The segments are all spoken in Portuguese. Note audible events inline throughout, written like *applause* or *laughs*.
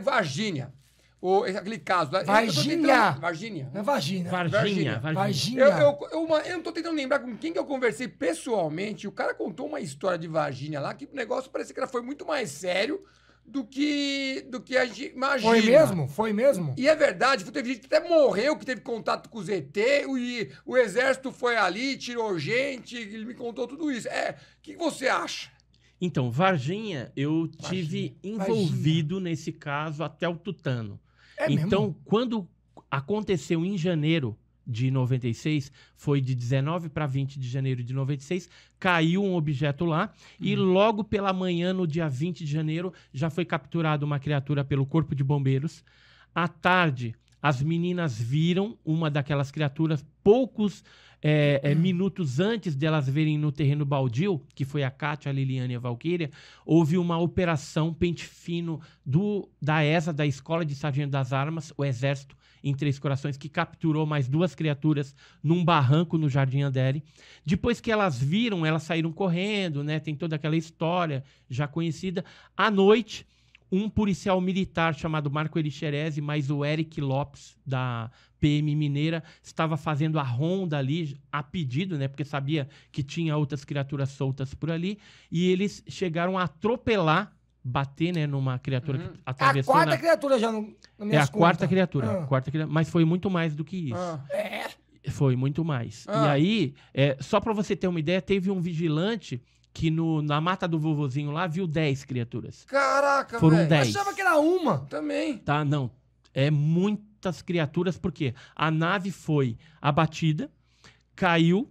Varginha. O, aquele caso. Né? Varginha. Varginha. Não é vagina. Varginha. Varginha. Varginha. Eu, eu, uma, eu não tô tentando lembrar com quem que eu conversei pessoalmente. O cara contou uma história de Varginha lá que o negócio parecia que ela foi muito mais sério do que, do que a gente imagina. Foi mesmo? Foi mesmo? E é verdade, teve gente que até morreu que teve contato com o ZT, e o exército foi ali, tirou gente, ele me contou tudo isso. É, o que você acha? Então, Varginha, eu Varginha. tive envolvido Varginha. nesse caso até o tutano. É então, mesmo? quando aconteceu em janeiro de 96, foi de 19 para 20 de janeiro de 96, caiu um objeto lá e uhum. logo pela manhã, no dia 20 de janeiro, já foi capturada uma criatura pelo Corpo de Bombeiros. À tarde, as meninas viram uma daquelas criaturas poucos é, é, uhum. minutos antes delas verem no terreno baldio, que foi a Kátia, a Liliane e a Valquíria, houve uma operação pente fino do, da ESA, da Escola de Sargento das Armas, o Exército em Três Corações, que capturou mais duas criaturas num barranco no Jardim Andere. Depois que elas viram, elas saíram correndo, né? Tem toda aquela história já conhecida. À noite, um policial militar chamado Marco Elixerese, mais o Eric Lopes, da PM Mineira, estava fazendo a ronda ali, a pedido, né? Porque sabia que tinha outras criaturas soltas por ali. E eles chegaram a atropelar, bater, né? Numa criatura uhum. que atravessou. É a quarta na... criatura já, no, É a quarta criatura, ah. quarta criatura. Mas foi muito mais do que isso. Ah. É. Foi muito mais. Ah. E aí, é, só para você ter uma ideia, teve um vigilante que no, na mata do vovozinho lá viu 10 criaturas. Caraca, Foram Eu 10. Achava que era uma. Também. Tá, não. É muitas criaturas, porque a nave foi abatida, caiu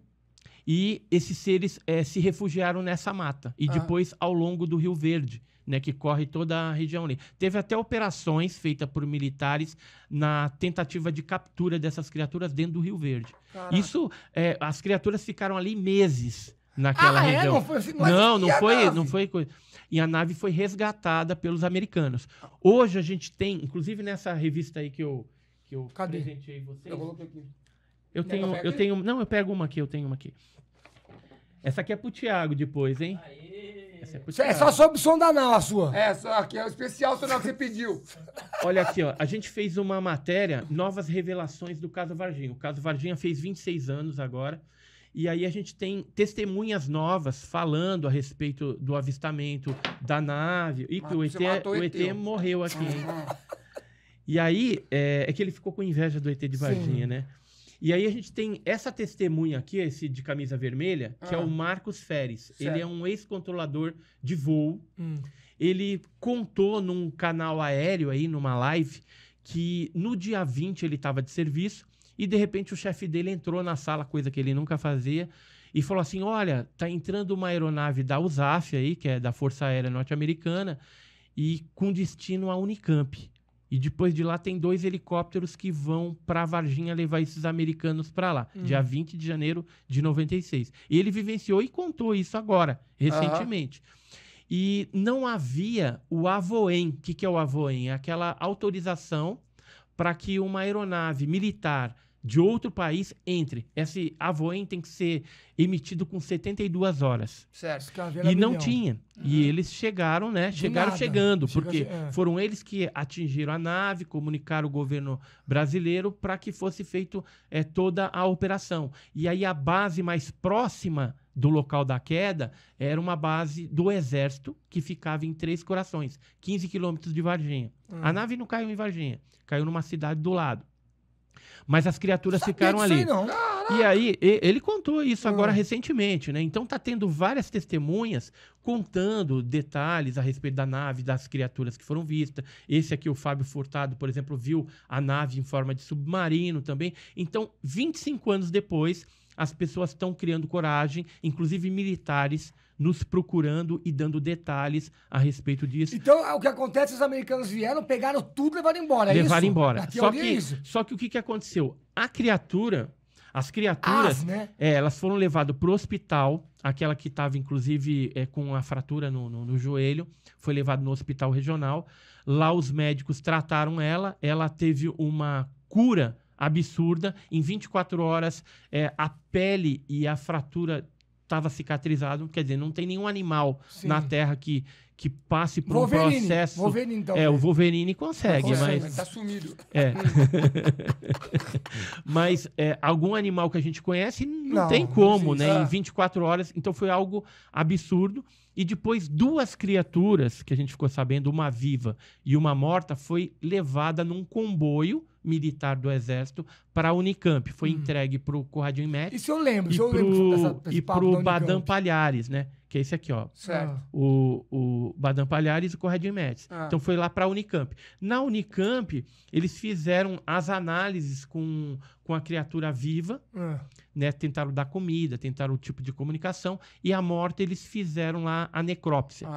e esses seres é, se refugiaram nessa mata. E ah. depois ao longo do Rio Verde, né, que corre toda a região ali. Teve até operações feitas por militares na tentativa de captura dessas criaturas dentro do Rio Verde. Caraca. Isso, é, as criaturas ficaram ali meses naquela ah, é? região. É? Não, foi assim, mas não, não foi, não foi coisa. E a nave foi resgatada pelos americanos. Hoje a gente tem, inclusive nessa revista aí que eu que eu Cadê? presentei vocês. Eu Eu tenho, eu tenho, não, eu pego uma aqui, eu tenho uma aqui. Essa aqui é pro Thiago depois, hein? Aê. Essa é, pro é Thiago. é só sobre som da nau a sua. É, só aqui é o especial sonal que você pediu. *laughs* Olha aqui, ó. A gente fez uma matéria, novas revelações do caso Varginha. O caso Varginha fez 26 anos agora. E aí a gente tem testemunhas novas falando a respeito do avistamento da nave. E que o ET, é- o ET, morreu aqui. e aí é, é, que ele ficou com inveja do ET de Varginha, Sim. né? E aí a gente tem essa testemunha aqui, esse de camisa vermelha, que ah. é o ah. Marcos Feres. Certo. Ele é um ex-controlador de voo. Hum. Ele contou num canal aéreo aí, numa live, que no dia 20 ele estava de serviço e de repente o chefe dele entrou na sala, coisa que ele nunca fazia, e falou assim: Olha, tá entrando uma aeronave da USAF aí, que é da Força Aérea Norte-Americana, e com destino a Unicamp. E depois de lá tem dois helicópteros que vão para Varginha levar esses americanos para lá, uhum. dia 20 de janeiro de 96. E ele vivenciou e contou isso agora, recentemente. Uhum. E não havia o AVOEM. O que, que é o AVOEM? É aquela autorização para que uma aeronave militar de outro país entre. Esse avoem tem que ser emitido com 72 horas. Certo. E não milhão. tinha. Uhum. E é. eles chegaram, né? chegaram chegando, Chega porque é. foram eles que atingiram a nave, comunicaram o governo brasileiro para que fosse feito é, toda a operação. E aí a base mais próxima do local da queda era uma base do exército que ficava em Três Corações, 15 quilômetros de Varginha. A hum. nave não caiu em Varginha, caiu numa cidade do lado. Mas as criaturas ficaram ali. Aí e aí, ele contou isso hum. agora recentemente, né? Então tá tendo várias testemunhas contando detalhes a respeito da nave, das criaturas que foram vistas. Esse aqui, o Fábio Furtado, por exemplo, viu a nave em forma de submarino também. Então, 25 anos depois, as pessoas estão criando coragem, inclusive militares nos procurando e dando detalhes a respeito disso. Então, é o que acontece, os americanos vieram, pegaram tudo e levaram embora, é levaram isso? embora. só é que, é só que o que, que aconteceu? A criatura, as criaturas, As, né? é, elas foram levadas para o hospital. Aquela que estava, inclusive, é, com a fratura no, no, no, joelho, foi levada no hospital regional. Lá os médicos trataram ela. Ela teve uma cura absurda. Em 24 horas, é, a pele e a fratura estava cicatrizado, quer dizer, não tem nenhum animal Sim. na Terra que, que passe por Wolverine. um processo. Wolverine, então, é, o Wolverine consegue, mas. Tá sumido. É. *laughs* mas é, algum animal que a gente conhece não, não tem como, não né? Em 24 ah. horas. Então foi algo absurdo. E depois, duas criaturas que a gente ficou sabendo, uma viva e uma morta, foi levada num comboio militar do Exército para a Unicamp. Foi hum. entregue para o Corradinho Metz. Isso eu lembro, isso eu lembro. Dessa, desse e para o Badam Palhares, né? Que é esse aqui, ó. Certo. O, o Badam Palhares e o Corradinho Metz. Ah. Então foi lá para a Unicamp. Na Unicamp, eles fizeram as análises com, com a criatura viva, ah. né? Tentaram dar comida, tentaram o tipo de comunicação. E a morta, eles fizeram lá a necrópsia.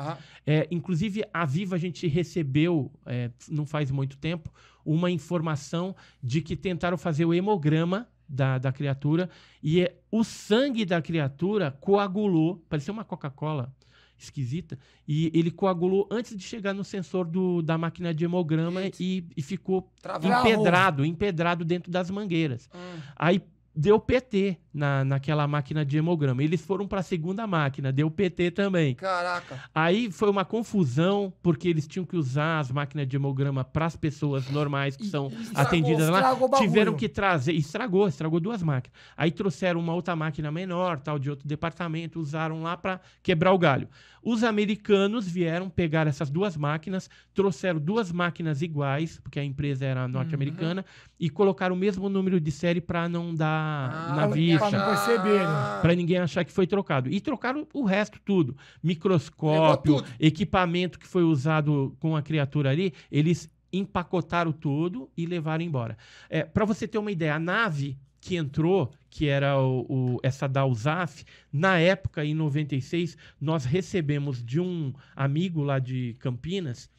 É, inclusive, a viva a gente recebeu, é, não faz muito tempo, uma informação de que tentaram fazer o hemograma da, da criatura e é, o sangue da criatura coagulou, pareceu uma Coca-Cola esquisita, e ele coagulou antes de chegar no sensor do, da máquina de hemograma e, e, ficou Travou. empedrado, empedrado dentro das mangueiras. Hum. Aí deu PT na, naquela máquina de hemograma. Eles foram para a segunda máquina, deu PT também. Caraca. Aí foi uma confusão, porque eles tinham que usar as máquinas de hemograma para as pessoas normais que e, são estragou, atendidas lá. Tiveram que trazer, estragou, estragou duas máquinas. Aí trouxeram uma outra máquina menor, tal de outro departamento, usaram lá para quebrar o galho. Os americanos vieram pegar essas duas máquinas, trouxeram duas máquinas iguais, porque a empresa era uhum. norte-americana, uhum. e colocaram o mesmo número de série para não dar ah, na, ah, vista. Pra perceber, né? Pra ninguém achar que foi trocado. E trocaram o resto tudo. Microscópio, tudo. equipamento que foi usado com a criatura ali, eles empacotaram tudo e levaram embora. É, para você ter uma ideia, a nave que entrou, que era o, o, essa da USAF, na época, em 96, nós recebemos de um amigo lá de Campinas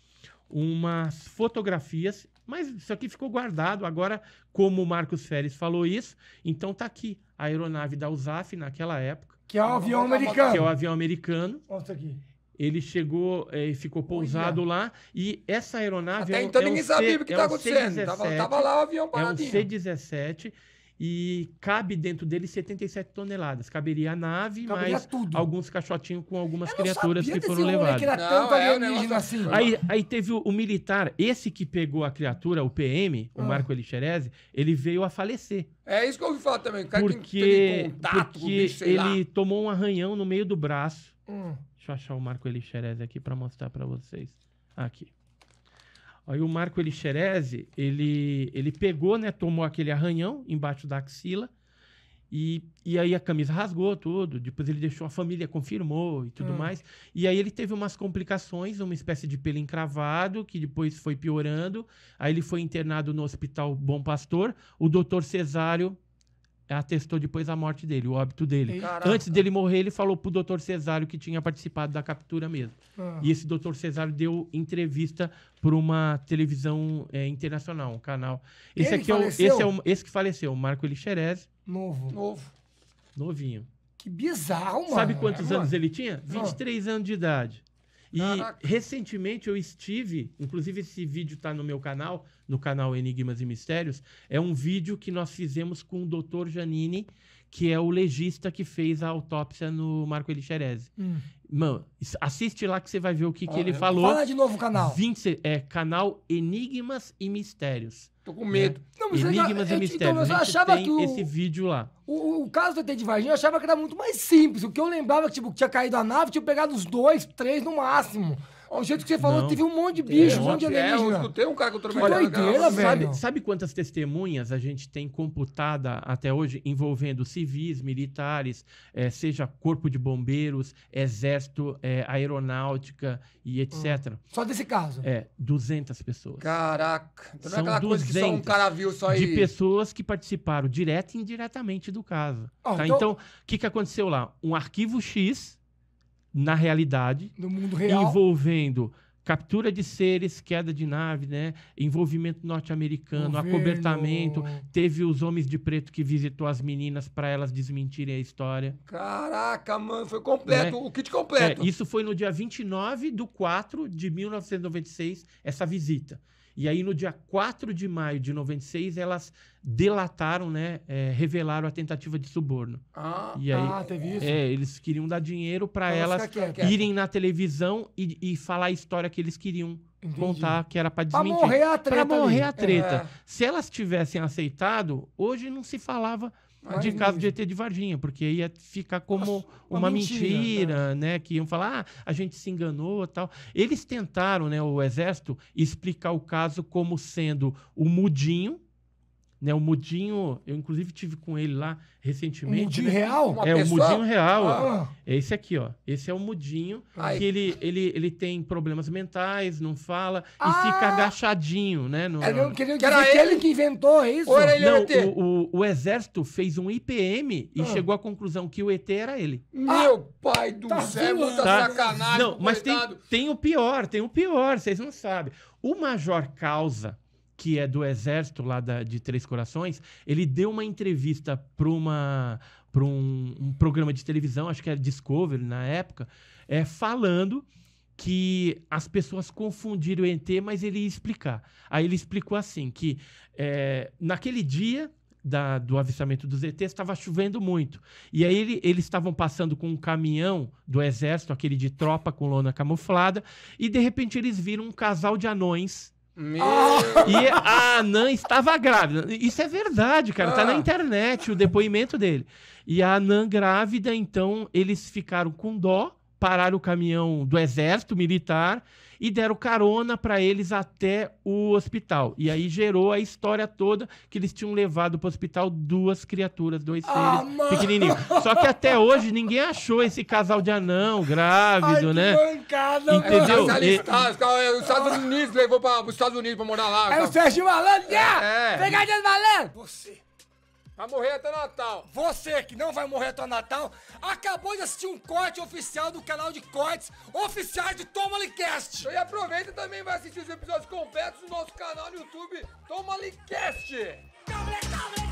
umas fotografias mas isso aqui ficou guardado. Agora, como o Marcos Félix falou isso, então tá aqui a aeronave da USAF naquela época. Que é o avião americano. Que é o avião americano. Mostra aqui. Ele chegou eh, e ficou pousado Olha. lá. E essa aeronave. Até é, então é ninguém um sabia o que tá é acontecendo. tava, tava, lá o avião é paradinho. É um C-17 e cabe dentro dele 77 toneladas. Caberia a nave, Caberia mais tudo. alguns caixotinhos com algumas criaturas que foram levadas. Que era não, tanto é, alienígena assim. Aí, aí teve o, o, militar, esse que pegou a criatura, o PM, ah. o Marco Elixerez, ele veio a falecer. É isso que eu ouvi falar também. cara porque contato, porque bicho, ele lá. tomou um arranhão no meio do braço. Hum. Deixa eu achar o Marco Elixerez aqui para mostrar para vocês. Aqui. Aí o Marco Elixerese, ele, ele pegou, né? Tomou aquele arranhão embaixo da axila. E, e aí a camisa rasgou tudo. Depois ele deixou a família, confirmou e tudo hum. mais. E aí ele teve umas complicações, uma espécie de pelo encravado, que depois foi piorando. Aí ele foi internado no Hospital Bom Pastor. O doutor Cesário atestou depois a morte dele, o óbito dele. Caraca. Antes dele morrer, ele falou pro doutor Cesário que tinha participado da captura mesmo. Ah. E esse doutor Cesário deu entrevista para uma televisão é, internacional, um canal. Esse ele aqui faleceu? é o, esse é o, esse que faleceu, o Marco Elixerez. Novo. Novo. Novinho. Que bizarro, mano. Sabe quantos é, anos mano. ele tinha? 23 ah. anos de idade. E Caraca. recentemente eu estive, inclusive esse vídeo está no meu canal, no canal Enigmas e Mistérios, é um vídeo que nós fizemos com o Dr. Janine, que é o legista que fez a autópsia no Marco Elixerese. Hum. Mano, assiste lá que você vai ver o que, ah, que ele falou. Fala de novo o canal. 20, é, canal Enigmas e Mistérios. Tô com medo. Né? Não, Enigmas já, e então, Mistérios. Então, eu achava que o, esse vídeo lá. O, o caso do ET de Varginha, eu achava que era muito mais simples. O que eu lembrava é que tipo, tinha caído a nave, tinha pegado os dois, três no máximo. O jeito que você falou, Não. teve um monte de bicho, um é, monte de É, eu escutei um cara que eu trabalhava. doideira, velho. Sabe, sabe quantas testemunhas a gente tem computada até hoje envolvendo civis, militares, é, seja corpo de bombeiros, exército, é, aeronáutica e etc. Hum. Só desse caso. É, 200 pessoas. Caraca. Então não é São aquela coisa que só um cara viu só aí. De pessoas que participaram direta e indiretamente do caso. Ah, tá? então- Então, o que, que aconteceu lá? Um arquivo X na realidade, no mundo real, envolvendo captura de seres, queda de nave, né? envolvimento norte-americano, acobertamento. Teve os homens de preto que visitou as meninas para elas desmentirem a história. Caraca, mano, foi completo, né? o kit completo. É, isso foi no dia 29 do 4 de 1996, essa visita. E aí, no dia 4 de maio de 96, elas delataram, né? É, revelaram a tentativa de suborno. Ah, e aí, ah, teve isso? É, eles queriam dar dinheiro para então, elas quieta, irem quieta. na televisão e, e falar a história que eles queriam Entendi. contar, que era para desmentir. Pra morrer a treta. Pra morrer ali. a treta. É. Se elas tivessem aceitado, hoje não se falava de caso de ET de Varginha, porque ia ficar como Nossa, uma, uma, mentira, mentira né? né? Que iam falar, ah, a gente se enganou tal. Eles tentaram, né, o Exército, explicar o caso como sendo o mudinho, né, o Mudinho, eu inclusive tive com ele lá recentemente. O Mudinho né? real? Uma é, pessoa? o Mudinho real. Ah. É esse aqui, ó. Esse é o Mudinho, Ai. que ele, ele, ele tem problemas mentais, não fala, ah. e fica agachadinho, né? No, é, era, no... Queria que ele... ele que inventou é isso? era ele não, O, o, o, exército fez um IPM e ah. chegou à conclusão que o ET era ele. Meu pai do tá céu, muita tá? sacanagem. Não, mas tem, tem o pior, tem o pior, vocês não sabem. O Major Causa que é do exército lá da, de Três Corações, ele deu uma entrevista para uma para um, um, programa de televisão, acho que era Discovery na época, é, falando que as pessoas confundiram o ET, mas ele ia explicar. Aí ele explicou assim que é, naquele dia da, do avistamento dos ETs estava chovendo muito. E aí ele, eles estavam passando com um caminhão do exército, aquele de tropa com lona camuflada, e de repente eles viram um casal de anões meu... *laughs* E a Anan estava grávida. Isso é verdade, cara. Ah. Tá na ah. internet o depoimento dele. E a Anan grávida, então eles ficaram com dó pararam o caminhão do exército militar e deram carona para eles até o hospital. E aí gerou a história toda que eles tinham levado para o hospital duas criaturas, dois ah, seres mano. pequenininhos. Só que até hoje ninguém achou esse casal de anão grávido, Ai, né? Mancada, Entendeu? É, e... É, os Estados Unidos levou para os Estados Unidos para morar lá. É o Sérgio Malandro! Né? É. Pegadinha do Malandro! Você... Vai morrer até Natal. Você que não vai morrer até Natal, acabou de assistir um corte oficial do canal de cortes oficiais de Toma Licast. E aproveita e também vai assistir os episódios completos do nosso canal no YouTube Toma Licast. cabre.